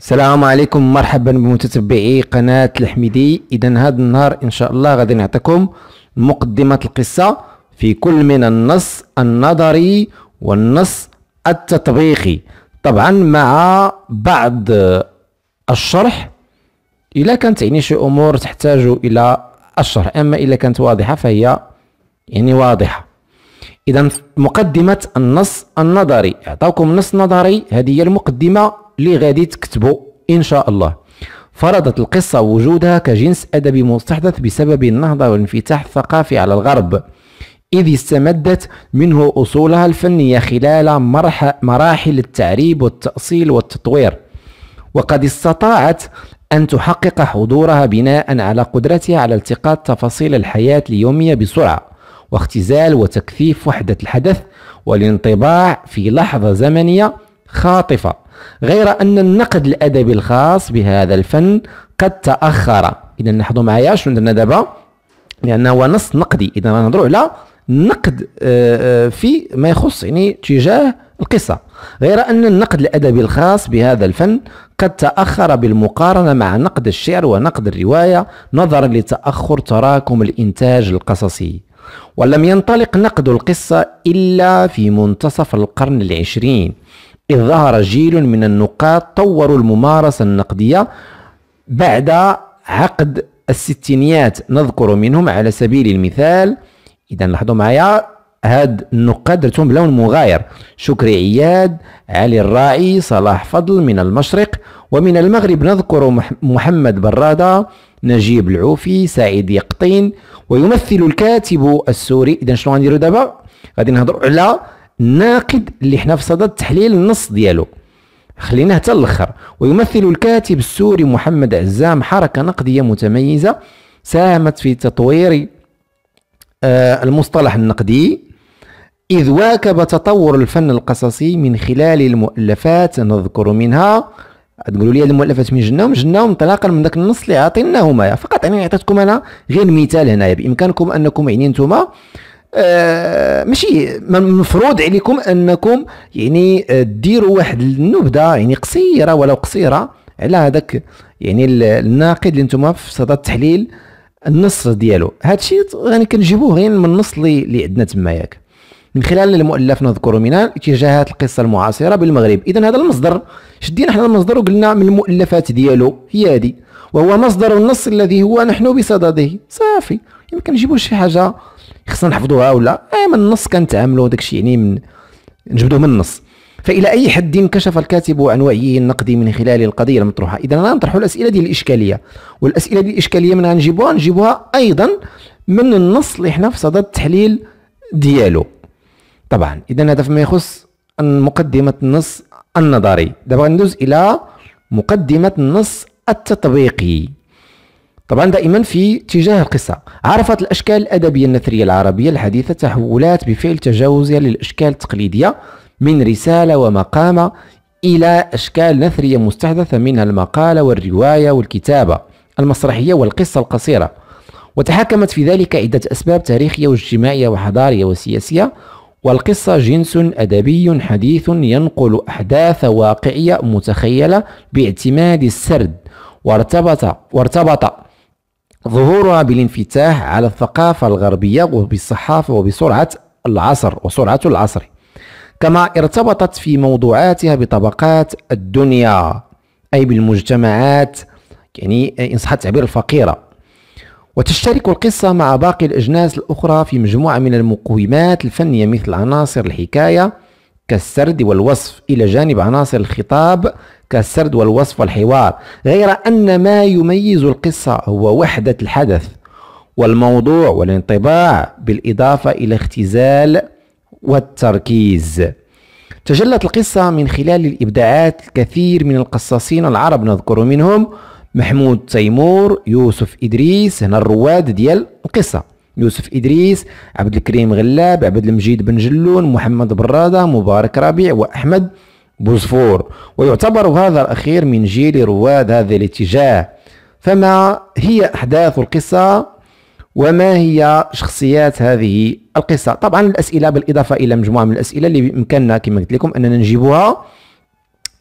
السلام عليكم مرحبا بمتتبعي قناة الحميدي اذا هذا النهار ان شاء الله غادي نعطيكم مقدمة القصة في كل من النص النظري والنص التطبيقي طبعا مع بعض الشرح إلا كانت يعني شي أمور تحتاج إلى الشرح أما إلا كانت واضحة فهي يعني واضحة إذا مقدمة النص النظري أعطاكم نص نظري هذه هي المقدمة اللي غادي تكتبوا ان شاء الله فرضت القصة وجودها كجنس أدبي مستحدث بسبب النهضة والانفتاح الثقافي على الغرب إذ استمدت منه أصولها الفنية خلال مراحل التعريب والتأصيل والتطوير وقد استطاعت أن تحقق حضورها بناء على قدرتها على التقاط تفاصيل الحياة اليومية بسرعة واختزال وتكثيف وحدة الحدث والانطباع في لحظة زمنية خاطفة غير أن النقد الأدبي الخاص بهذا الفن قد تأخر إذا لاحظوا معايا شنو درنا دابا لأنه هو نص نقدي إذا نهضروا على نقد آه، آه، في ما يخص يعني تجاه القصة غير أن النقد الأدبي الخاص بهذا الفن قد تأخر بالمقارنة مع نقد الشعر ونقد الرواية نظرا لتأخر تراكم الإنتاج القصصي ولم ينطلق نقد القصة إلا في منتصف القرن العشرين إذ ظهر جيل من النقاد طوروا الممارسة النقدية بعد عقد الستينيات نذكر منهم على سبيل المثال إذا لاحظوا معايا هاد النقاد درتهم بلون مغاير شكري عياد علي الراعي صلاح فضل من المشرق ومن المغرب نذكر محمد برادة نجيب العوفي سعيد يقطين ويمثل الكاتب السوري إذا شنو غنديرو دابا غادي نهضروا على الناقد اللي حنا في صدد تحليل النص ديالو خليناه حتى الاخر ويمثل الكاتب السوري محمد عزام حركه نقديه متميزه ساهمت في تطوير آه، المصطلح النقدي إذ واكب تطور الفن القصصي من خلال المؤلفات نذكر منها تقولوا لي هذه المؤلفات من جنة ومن جنة انطلاقا من ذاك النص اللي عطيناهما فقط يعني عطيتكم انا غير مثال هنايا بامكانكم انكم يعني نتوما آه ماشي المفروض عليكم انكم يعني آه، ديروا واحد النبذه يعني قصيره ولو قصيره على هذاك يعني الناقد اللي نتوما في صدد التحليل النص ديالو هادشي يعني كنجيبوه غير من النص اللي عندنا تما ياك من خلال المؤلف نذكر من اتجاهات القصه المعاصره بالمغرب اذا هذا المصدر شدينا حنا المصدر وقلنا من المؤلفات ديالو هي هذه وهو مصدر النص الذي هو نحن بصدده صافي يمكن نجيبوا شي حاجه خصنا نحفظوها ولا اي من النص كنتعاملوا داكشي يعني من نجبدوه من النص فالى اي حد كشف الكاتب عن وعيه النقدي من خلال القضيه المطروحه اذا انا نطرح الاسئله ديال الاشكاليه والاسئله ديال الاشكاليه من غنجيبوها نجيبوها ايضا من النص اللي حنا في صدد التحليل ديالو طبعا اذا هذا فيما يخص مقدمه النص النظري دابا غندوز الى مقدمه النص التطبيقي طبعا دائما في اتجاه القصة عرفت الأشكال الأدبية النثرية العربية الحديثة تحولات بفعل تجاوزها للأشكال التقليدية من رسالة ومقامة إلى أشكال نثرية مستحدثة منها المقالة والرواية والكتابة المسرحية والقصة القصيرة وتحكمت في ذلك عدة أسباب تاريخية واجتماعية وحضارية وسياسية والقصة جنس أدبي حديث ينقل أحداث واقعية متخيلة باعتماد السرد وارتبط وارتبط ظهورها بالانفتاح على الثقافة الغربية وبالصحافة وبسرعة العصر وسرعة العصر كما ارتبطت في موضوعاتها بطبقات الدنيا أي بالمجتمعات يعني إن صح التعبير الفقيرة وتشترك القصة مع باقي الأجناس الأخرى في مجموعة من المقومات الفنية مثل عناصر الحكاية كالسرد والوصف إلى جانب عناصر الخطاب كالسرد والوصف والحوار غير أن ما يميز القصة هو وحدة الحدث والموضوع والانطباع بالإضافة إلى اختزال والتركيز تجلت القصة من خلال الإبداعات الكثير من القصاصين العرب نذكر منهم محمود تيمور يوسف إدريس هنا الرواد ديال القصة يوسف إدريس عبد الكريم غلاب عبد المجيد بن جلون محمد برادة مبارك ربيع وأحمد بوزفور ويعتبر هذا الأخير من جيل رواد هذا الاتجاه فما هي أحداث القصة وما هي شخصيات هذه القصة طبعا الأسئلة بالإضافة إلى مجموعة من الأسئلة اللي بإمكاننا كما قلت لكم أننا نجيبها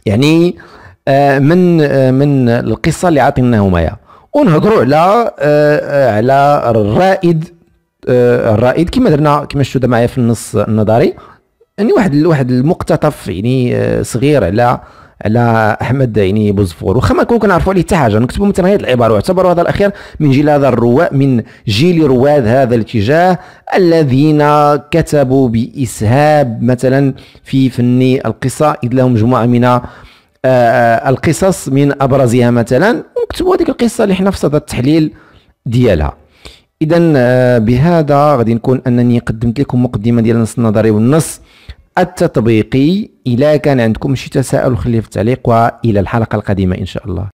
يعني آه، من آه، من القصة اللي عطيناهم اياها ونهضروا على آه، على الرائد آه، الرائد كما درنا كما شفتوا معايا في النص النظري يعني واحد واحد المقتطف يعني آه، صغير على على احمد يعني بوزفور واخا ما كون كنعرفوا عليه حتى حاجه نكتبوا مثلا هذه العباره واعتبروا هذا الاخير من جيل هذا الرواء من جيل رواد هذا الاتجاه الذين كتبوا باسهاب مثلا في فن القصه اذ لهم مجموعه من آه، القصص من ابرزها مثلا ونكتبوا هذيك القصه اللي حنا في صدد التحليل ديالها اذا آه، بهذا غادي نكون انني قدمت لكم مقدمه ديال النص النظري والنص التطبيقي الا كان عندكم شي تساؤل خليه في التعليق والى الحلقه القادمه ان شاء الله